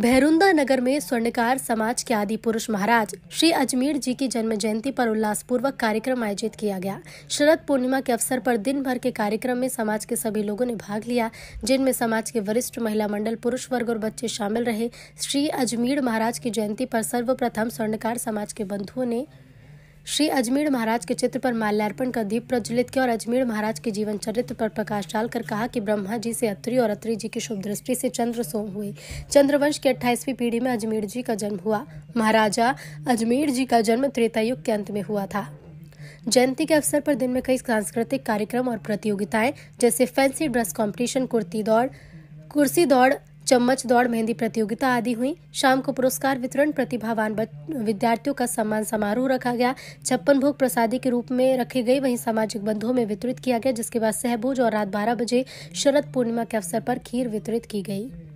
भैरुंदा नगर में स्वर्णकार समाज के आदि पुरुष महाराज श्री अजमेर जी की जन्म जयंती पर उल्लासपूर्वक कार्यक्रम आयोजित किया गया शरद पूर्णिमा के अवसर पर दिन भर के कार्यक्रम में समाज के सभी लोगों ने भाग लिया जिनमें समाज के वरिष्ठ महिला मंडल पुरुष वर्ग और बच्चे शामिल रहे श्री अजमेर महाराज की जयंती पर सर्वप्रथम स्वर्णकार समाज के बंधुओं ने श्री अजमेर महाराज के चित्र पर माल्यार्पण कर दीप प्रज्वलित किया और अजमेर महाराज के जीवन चरित्र पर प्रकाश डालकर कहा कि ब्रह्मा जी से अत्री और अत्री जी की शुभ दृष्टि से चंद्र सोम हुए चंद्रवंश की अट्ठाईसवीं पीढ़ी में अजमेर जी का जन्म हुआ महाराजा अजमेर जी का जन्म त्रेतायुग के अंत में हुआ था जयंती के अवसर पर दिन में कई सांस्कृतिक कार्यक्रम और प्रतियोगिताएं जैसे फैंसी ड्रेस कॉम्पिटिशन कुर्ती दौड़ कुर्सी दौड़ चम्मच दौड़ मेहंदी प्रतियोगिता आदि हुई शाम को पुरस्कार वितरण प्रतिभावान विद्यार्थियों का सम्मान समारोह रखा गया छप्पन भोग प्रसादी के रूप में रखी गई वहीं सामाजिक बंधुओं में वितरित किया गया जिसके बाद सहभोज और रात बारह बजे शरद पूर्णिमा के अवसर पर खीर वितरित की गई